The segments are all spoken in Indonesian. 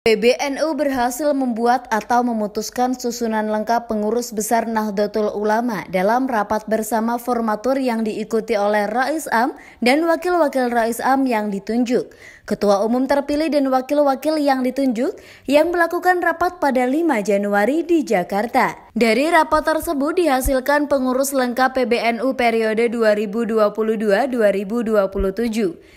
PBNU berhasil membuat atau memutuskan susunan lengkap pengurus besar Nahdlatul Ulama dalam rapat bersama formatur yang diikuti oleh Rais Am dan wakil-wakil Rais Am yang ditunjuk. Ketua umum terpilih dan wakil-wakil yang ditunjuk yang melakukan rapat pada 5 Januari di Jakarta. Dari rapat tersebut dihasilkan pengurus lengkap PBNU periode 2022-2027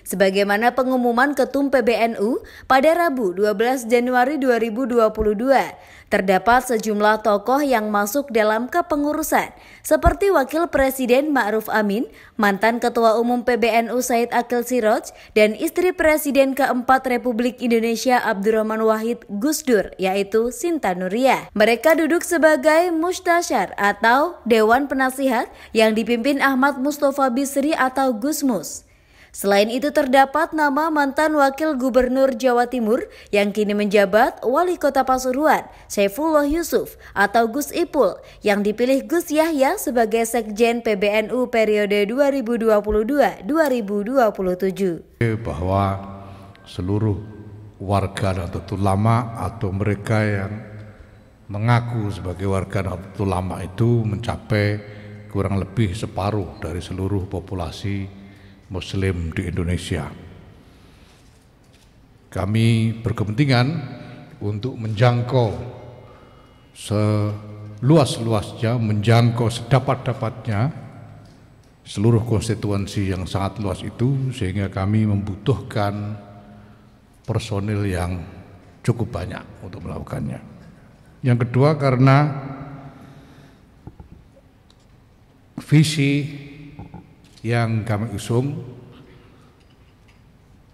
sebagaimana pengumuman Ketum PBNU pada Rabu 12 Januari 2022. Terdapat sejumlah tokoh yang masuk dalam kepengurusan seperti Wakil Presiden Ma'ruf Amin, mantan Ketua Umum PBNU Said Akil Siroj, dan istri Presiden keempat Republik Indonesia Abdurrahman Wahid Gusdur yaitu Sinta Nuria. Mereka duduk sebagai sebagai Mustasyar atau Dewan Penasihat yang dipimpin Ahmad Mustafa Bisri atau Gusmus. Selain itu terdapat nama mantan Wakil Gubernur Jawa Timur yang kini menjabat Wali Kota Pasuruan, Saifullah Yusuf atau Gus Ipul yang dipilih Gus Yahya sebagai Sekjen PBNU periode 2022-2027. Bahwa seluruh warga dan Ulama atau mereka yang mengaku sebagai warga Nahdlatul Ulama itu mencapai kurang lebih separuh dari seluruh populasi muslim di Indonesia. Kami berkepentingan untuk menjangkau seluas-luasnya, menjangkau sedapat-dapatnya seluruh konstituensi yang sangat luas itu sehingga kami membutuhkan personil yang cukup banyak untuk melakukannya. Yang kedua karena visi yang kami usung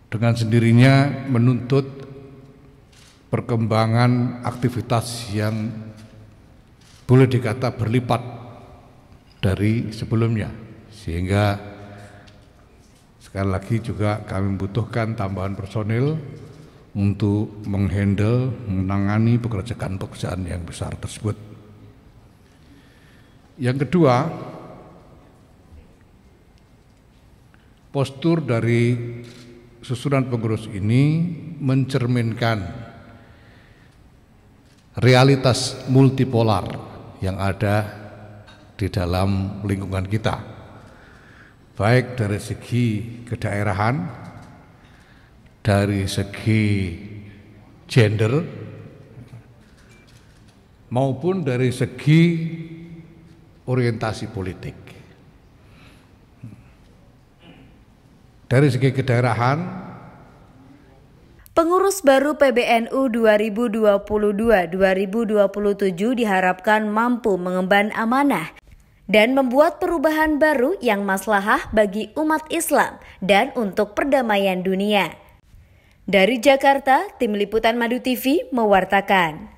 dengan sendirinya menuntut perkembangan aktivitas yang boleh dikata berlipat dari sebelumnya sehingga sekali lagi juga kami membutuhkan tambahan personil untuk menghandle, menangani pekerjaan-pekerjaan yang besar tersebut. Yang kedua, postur dari susunan pengurus ini mencerminkan realitas multipolar yang ada di dalam lingkungan kita, baik dari segi kedaerahan dari segi gender maupun dari segi orientasi politik. Dari segi kedaerahan, Pengurus baru PBNU 2022-2027 diharapkan mampu mengemban amanah dan membuat perubahan baru yang maslahah bagi umat Islam dan untuk perdamaian dunia. Dari Jakarta, tim liputan Madu TV mewartakan.